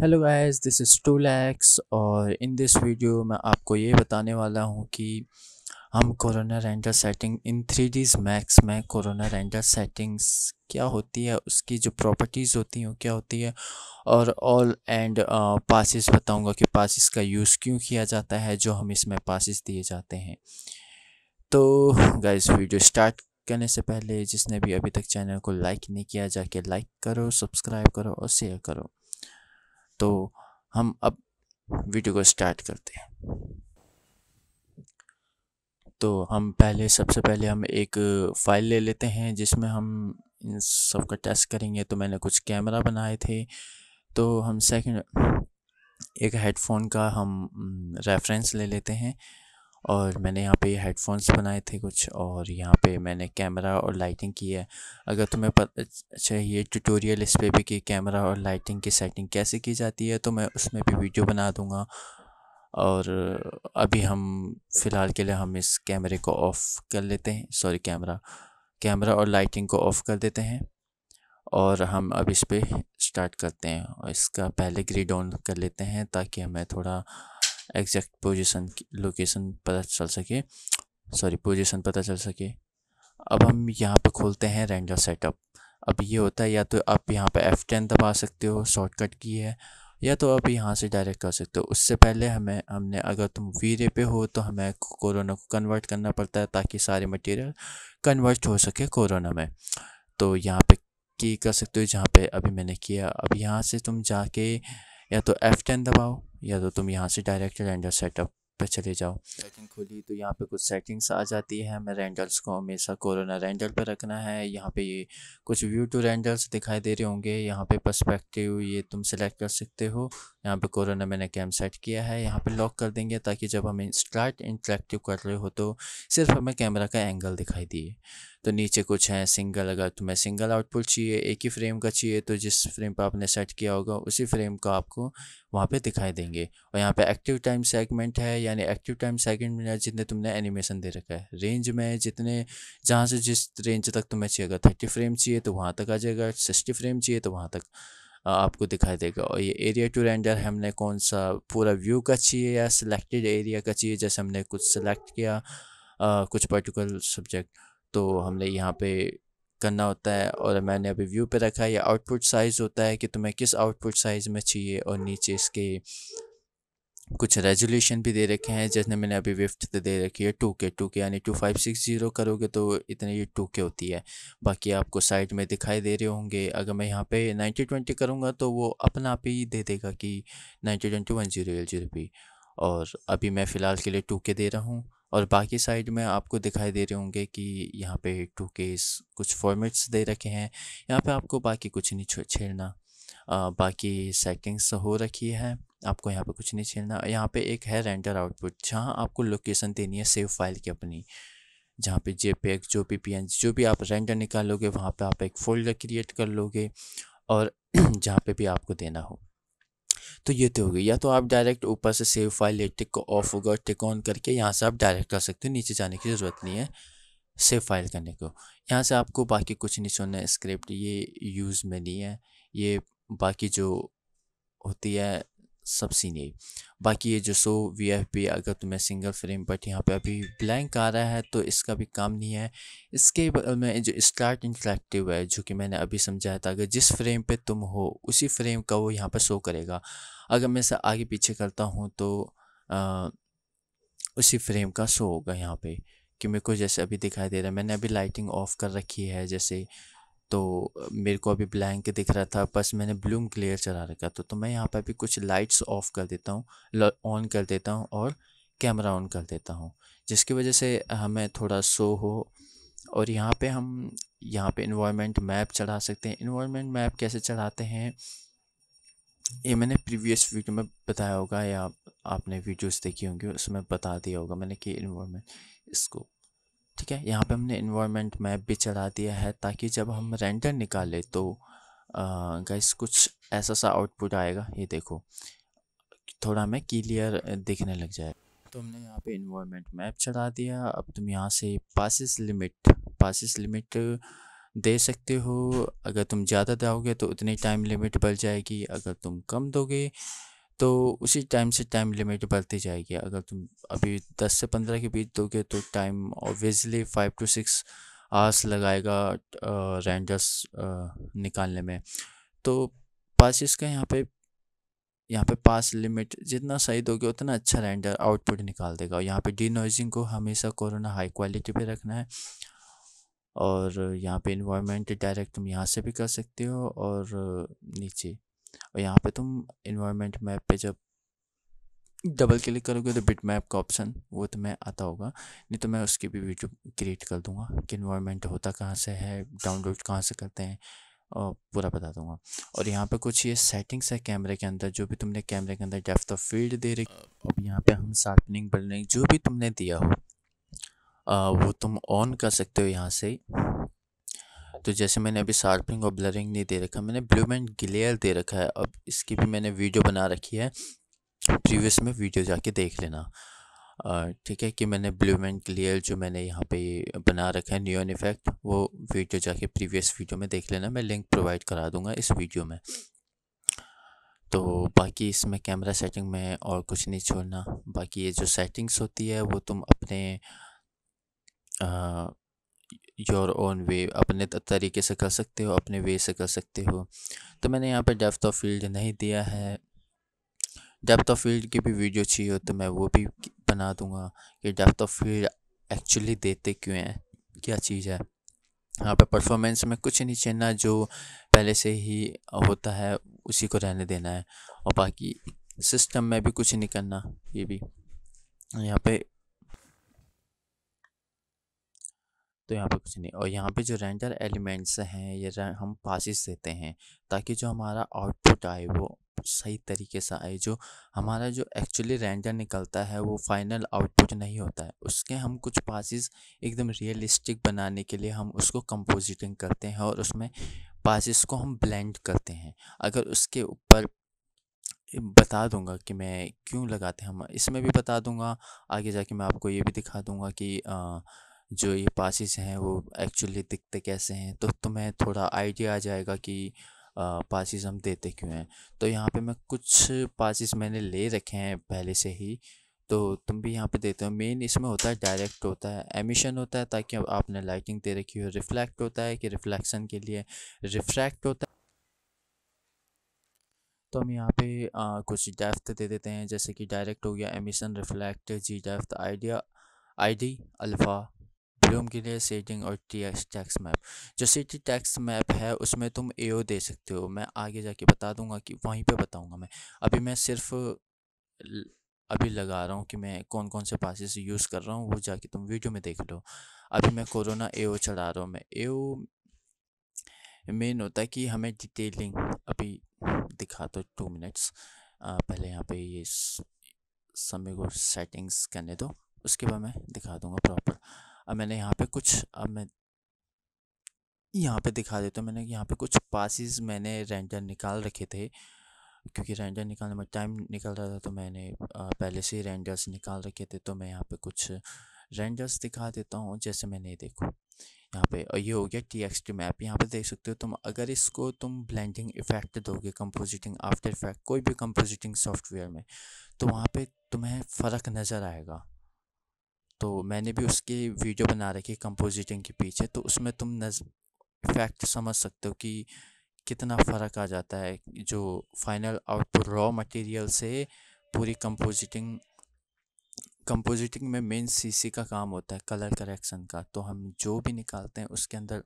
hello guys this is two lax और in this video मैं आपको ये बताने वाला हूँ कि हम Corona render setting in three Ds max में कोरोना रेंडर सेटिंग्स क्या होती है उसकी जो प्रॉपर्टीज़ होती हैं वो क्या होती है और ऑल एंड पासिस बताऊंगा कि पासिस का यूज़ क्यों किया जाता है जो हम इसमें पासिस दिए जाते हैं तो गाइस वीडियो स्टार्ट करने से पहले जिसने भी अभी तक चैनल को लाइक नहीं किया जाके लाइक करो सब्सक्राइब करो और शेयर करो तो हम अब वीडियो को स्टार्ट करते हैं तो हम पहले सबसे पहले हम एक फ़ाइल ले लेते हैं जिसमें हम इन सब का टेस्ट करेंगे तो मैंने कुछ कैमरा बनाए थे तो हम सेकंड एक हेडफोन का हम रेफरेंस ले लेते हैं और मैंने यहाँ पे हेडफोन्स बनाए थे कुछ और यहाँ पे मैंने कैमरा और लाइटिंग की है अगर तुम्हें पता चाहिए ट्यूटोरियल इस पर भी कि कैमरा और लाइटिंग की सेटिंग कैसे की जाती है तो मैं उसमें भी वीडियो बना दूँगा और अभी हम फ़िलहाल के लिए हम इस कैमरे को ऑफ़ कर लेते हैं सॉरी कैमरा कैमरा और लाइटिंग को ऑफ़ कर देते हैं और हम अब इस पर स्टार्ट करते हैं और इसका पहले ग्रीड ऑन कर लेते हैं ताकि हमें थोड़ा एग्जैक्ट पोजिशन लोकेशन पता चल सके सॉरी पोजिशन पता चल सके अब हम यहाँ पर खोलते हैं रेंडर सेटअप अब ये होता है या तो आप यहाँ पर एफ़ टेन दबा सकते हो शॉर्टकट की है या तो आप यहाँ से डायरेक्ट कर सकते हो उससे पहले हमें हमने अगर तुम वी रे पे हो तो हमें कोरोना को कन्वर्ट करना पड़ता है ताकि सारे मटेरियल कन्वर्ट हो सके कोरोना में तो यहाँ पे की कर सकते हो जहाँ पे अभी मैंने किया अब यहाँ से तुम जाके या तो एफ़ टेन दबाओ या तो तुम यहाँ से डायरेक्ट रेंडर सेटअप पे चले जाओ सेटिंग खोली तो यहाँ पे कुछ सेटिंग्स आ जाती है हमें रेंडल्स को हमेशा कोरोना रेंडल पे रखना है यहाँ पे ये कुछ व्यू टू रेंडल्स दिखाई दे रहे होंगे यहाँ पे पर्सपेक्टिव ये तुम सेलेक्ट कर सकते हो यहाँ पे कोरोना मैंने कैम सेट किया है यहाँ पे लॉक कर देंगे ताकि जब हम स्टार्ट इंट्रैक्टिव कर रहे हो तो सिर्फ हमें कैमरा का एंगल दिखाई दिए तो नीचे कुछ हैं सिंगल अगर तुम्हें सिंगल आउटपुट चाहिए एक ही फ्रेम का चाहिए तो जिस फ्रेम पर आपने सेट किया होगा उसी फ्रेम का आपको वहाँ पे दिखाई देंगे और यहाँ पे एक्टिव टाइम सेगमेंट है यानी एक्टिव टाइम सेगमेंट में जितने तुमने एनिमेशन दे रखा है रेंज में जितने जहाँ से जिस रेंज तक तुम्हें चाहिए अगर थर्टी फ्रेम चाहिए तो वहाँ तक आ जाएगा सिक्सटी फ्रेम चाहिए तो वहाँ तक आपको दिखाई देगा और ये एरिया टू रेंडर हमने कौन सा पूरा व्यू का चाहिए या सिलेक्टेड एरिया का चाहिए जैसे हमने कुछ सेलेक्ट किया आ, कुछ पर्टिकुलर सब्जेक्ट तो हमने यहाँ पे करना होता है और मैंने अभी व्यू पे रखा है ये आउटपुट साइज़ होता है कि तुम्हें किस आउटपुट साइज़ में चाहिए और नीचे इसके कुछ रेजोल्यूशन भी दे रखे हैं जैसे मैंने अभी विफ्ट दे रखी है टू के टू के यानी टू फाइव सिक्स जीरो करोगे तो इतने ये टू के होती है बाकी आपको साइड में दिखाई दे रहे होंगे अगर मैं यहाँ पे नाइन्टी ट्वेंटी करूँगा तो वो अपना आप ही दे देगा कि ninety twenty one zero L zero P और अभी मैं फ़िलहाल के लिए टू के दे रहा हूँ और बाकी साइड में आपको दिखाई दे रहे होंगे कि यहाँ पे टू केस कुछ फॉर्मेट्स दे रखे हैं यहाँ पे आपको बाकी कुछ नहीं छेड़ना बाकी सेटिंग्स हो रखी है आपको यहाँ पे कुछ नहीं छेड़ना यहाँ पे एक है रेंडर आउटपुट जहाँ आपको लोकेशन देनी है सेव फाइल की अपनी जहाँ पे जे जो भी पी जो भी आप रेंडर निकालोगे वहाँ पर आप एक फोल्डर क्रिएट कर लोगे और जहाँ पर भी आपको देना हो तो ये तो हो गई या तो आप डायरेक्ट ऊपर से सेव फाइल या टिक को ऑफ होगा टिक ऑन करके यहाँ से आप डायरेक्ट कर सकते हो नीचे जाने की ज़रूरत नहीं है सेव फाइल करने को यहाँ से आपको बाकी कुछ नहीं सुनना है स्क्रिप्ट ये यूज़ में नहीं है ये बाकी जो होती है सबसी नहीं बाकी ये जो सो वी एफ पी अगर तुम्हें सिंगल फ्रेम बट यहाँ पे अभी ब्लैंक आ रहा है तो इसका भी काम नहीं है इसके में जो स्टार्ट इंटरेक्टिव है जो कि मैंने अभी समझाया था अगर जिस फ्रेम पे तुम हो उसी फ्रेम का वो यहाँ पर शो करेगा अगर मैं इसे आगे पीछे करता हूँ तो आ, उसी फ्रेम का शो होगा यहाँ पे कि मेरे को जैसे अभी दिखाई दे रहा है मैंने अभी लाइटिंग ऑफ कर रखी है जैसे तो मेरे को अभी ब्लैंक दिख रहा था बस मैंने ब्लूम क्लियर चला रखा था तो मैं यहाँ पर भी कुछ लाइट्स ऑफ कर देता हूँ ऑन कर देता हूँ और कैमरा ऑन कर देता हूँ जिसकी वजह से हमें थोड़ा सो हो और यहाँ पे हम यहाँ पे इन्वायरमेंट मैप चढ़ा सकते हैं इन्वायरमेंट मैप कैसे चढ़ाते हैं ये मैंने प्रीवियस वीडियो में बताया होगा या आपने वीडियोस देखी होंगी उसमें बता दिया होगा मैंने कि इन्वायरमेंट इसको ठीक है यहाँ पे हमने इन्वायरमेंट मैप भी चढ़ा दिया है ताकि जब हम रेंडर निकाले तो गैस कुछ ऐसा सा आउटपुट आएगा ये देखो थोड़ा हमें क्लियर दिखने लग जाए तो हमने यहाँ पे इन्वायरमेंट मैप चढ़ा दिया अब तुम यहाँ से पासिस लिमिट पासिस लिमिट दे सकते हो अगर तुम ज़्यादा दोगे तो उतनी टाइम लिमिट बढ़ जाएगी अगर तुम कम दोगे तो उसी टाइम से टाइम लिमिट बढ़ती जाएगी अगर तुम अभी दस से पंद्रह के बीच दोगे तो time obviously five to six hours लगाएगा रेंडर्स निकालने में तो पासिस का यहाँ पे यहाँ पे पास लिमिट जितना सही दोगे उतना अच्छा रेंडर आउटपुट निकाल देगा और यहाँ पे डी को हमेशा कोरोना हाई क्वालिटी पे रखना है और यहाँ पे इन्वायरमेंट डायरेक्ट तुम यहाँ से भी कर सकते हो और नीचे और यहाँ पे तुम इन्वायरमेंट मैप पे जब डबल क्लिक करोगे तो बिट मैप का ऑप्शन वो तुम्हें आता होगा नहीं तो मैं उसकी भी वीडियो क्रिएट कर दूँगा कि इन्वायरमेंट होता कहाँ से है डाउनलोड कहाँ से करते हैं और पूरा बता दूंगा और यहाँ पे कुछ ये सेटिंग्स है कैमरे के अंदर जो भी तुमने कैमरे के अंदर डेफ्थ ऑफ फील्ड दे रही अब यहाँ पे हम शार्पनिंग बर्निंग जो भी तुमने दिया हो आ, वो तुम ऑन कर सकते हो यहाँ से तो जैसे मैंने अभी शार्पिंग और ब्लरिंग नहीं दे रखा मैंने ब्लू एंड ग्लेयर दे रखा है अब इसकी भी मैंने वीडियो बना रखी है प्रीवियस में वीडियो जाके देख लेना ठीक है कि मैंने ब्लू एंड ग्लेयर जो मैंने यहाँ पे बना रखा है न्यून इफेक्ट वो वीडियो जाके प्रीवियस वीडियो में देख लेना मैं लिंक प्रोवाइड करा दूँगा इस वीडियो में तो बाकी इसमें कैमरा सेटिंग में और कुछ नहीं छोड़ना बाकी ये जो सेटिंग्स होती है वो तुम अपने आ, योर ओन वे अपने तरीके से कर सकते हो अपने वे से कर सकते हो तो मैंने यहाँ पर डेफ्थ ऑफ फील्ड नहीं दिया है डेप्थ ऑफ फील्ड की भी वीडियो चाहिए हो तो मैं वो भी बना दूंगा कि डेप्थ ऑफ फील्ड एक्चुअली देते क्यों हैं क्या चीज़ है यहाँ पर परफॉर्मेंस में कुछ नहीं चलना जो पहले से ही होता है उसी को रहने देना है और बाकी सिस्टम में भी कुछ नहीं करना ये भी यहाँ पे तो यहाँ पे कुछ नहीं और यहाँ पे जो रेंडर एलिमेंट्स हैं ये हम पासिस देते हैं ताकि जो हमारा आउटपुट आए वो सही तरीके से आए जो हमारा जो एक्चुअली रेंडर निकलता है वो फाइनल आउटपुट नहीं होता है उसके हम कुछ पासिस एकदम रियलिस्टिक बनाने के लिए हम उसको कंपोजिटिंग करते हैं और उसमें पासिस को हम ब्लेंड करते हैं अगर उसके ऊपर बता दूंगा कि मैं क्यों लगाते हैं हम इसमें भी बता दूंगा आगे जाके मैं आपको ये भी दिखा दूंगा कि आ, जो ये पासिस हैं वो एक्चुअली दिखते कैसे हैं तो तुम्हें थोड़ा आइडिया आ जाएगा कि पासिस हम देते क्यों हैं तो यहाँ पे मैं कुछ पासिस मैंने ले रखे हैं पहले से ही तो तुम भी यहाँ पे देते हो मेन इसमें होता है डायरेक्ट होता है एमिशन होता है ताकि आपने लाइटिंग दे रखी हो रिफ्लेक्ट होता है कि रिफ्लेक्शन के लिए रिफ्रैक्ट होता है तो हम यहाँ पे आ, कुछ डेफ्थ दे देते हैं जैसे कि डायरेक्ट हो गया emission reflect Z depth idea ID alpha bloom के लिए सेटिंग और टी एक्स टैक्स मैप जो सिटी टैक्स मैप है उसमें तुम ए ओ दे सकते हो मैं आगे जाके बता दूंगा कि वहीं पे बताऊंगा मैं अभी मैं सिर्फ अभी लगा रहा हूँ कि मैं कौन कौन से पासिस यूज़ कर रहा हूँ वो जाके तुम वीडियो में देख लो अभी मैं कोरोना ए ओ चढ़ा रहा हूँ मैं ए ओ मेन होता है कि हमें डिटेलिंग अभी दिखा दो टू मिनट्स पहले यहाँ पे ये समय को सेटिंग्स करने दो उसके बाद मैं दिखा दूँगा प्रॉपर अब मैंने यहाँ पे कुछ अब मैं यहाँ पे दिखा देता हूँ मैंने यहाँ पे कुछ पासिस मैंने रेंडर निकाल रखे थे क्योंकि रेंडर निकालने में टाइम निकल रहा था तो मैंने पहले से ही रेंडर्स निकाल रखे थे तो मैं यहाँ पे कुछ रेंडर्स दिखा देता हूँ जैसे मैंने देखो यहाँ पे ये हो गया टी एक्स टी मैप यहाँ पे देख सकते हो तुम अगर इसको तुम ब्लेंडिंग इफेक्ट दोगे कंपोजिटिंग आफ्टर इफेक्ट कोई भी कंपोजिटिंग सॉफ्टवेयर में तो वहाँ पे तुम्हें फ़र्क नज़र आएगा तो मैंने भी उसकी वीडियो बना रखी है कंपोजिटिंग के पीछे तो उसमें तुम नज फैक्ट समझ सकते हो कि कितना फ़र्क आ जाता है जो फाइनल आउटपुट रॉ मटेरियल से पूरी कंपोजिटिंग कंपोजिटिंग में मेन सीसी का काम होता है कलर करेक्शन का तो हम जो भी निकालते हैं उसके अंदर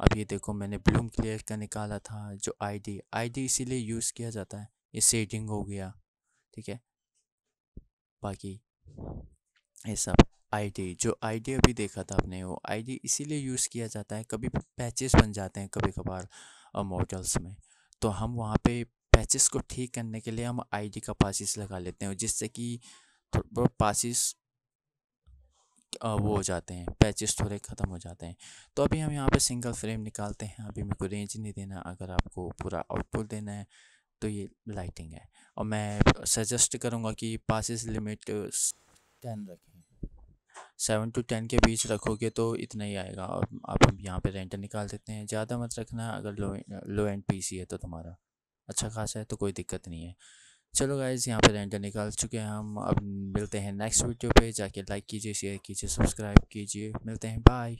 अब ये देखो मैंने ब्लूम क्लियर का निकाला था जो आईडी आईडी इसीलिए यूज़ किया जाता है ये सेडिंग हो गया ठीक है बाकी ये सब आईडी जो आईडी अभी देखा था आपने वो आईडी इसीलिए यूज़ किया जाता है कभी पैचेस बन जाते हैं कभी कभार मॉडल्स में तो हम वहाँ पे पैचेस को ठीक करने के लिए हम आईडी का पासिस लगा लेते हैं जिससे कि थोड़ा पासिस वो हो जाते हैं पैचेस थोड़े ख़त्म हो जाते हैं तो अभी हम यहाँ पे सिंगल फ्रेम निकालते हैं अभी मेरे को रेंज नहीं देना अगर आपको पूरा आउटपुट देना है तो ये लाइटिंग है और मैं सजेस्ट करूँगा कि पासिस लिमिट टेन रखें सेवन टू टेन के बीच रखोगे तो इतना ही आएगा और आप यहाँ पे रेंट निकाल देते हैं ज़्यादा मत रखना अगर लो लो एंड पीसी है तो तुम्हारा अच्छा खासा है तो कोई दिक्कत नहीं है चलो गाइज यहाँ पे रेंट निकाल चुके हैं हम अब मिलते हैं नेक्स्ट वीडियो पे जाके लाइक कीजिए शेयर कीजिए सब्सक्राइब कीजिए मिलते हैं बाय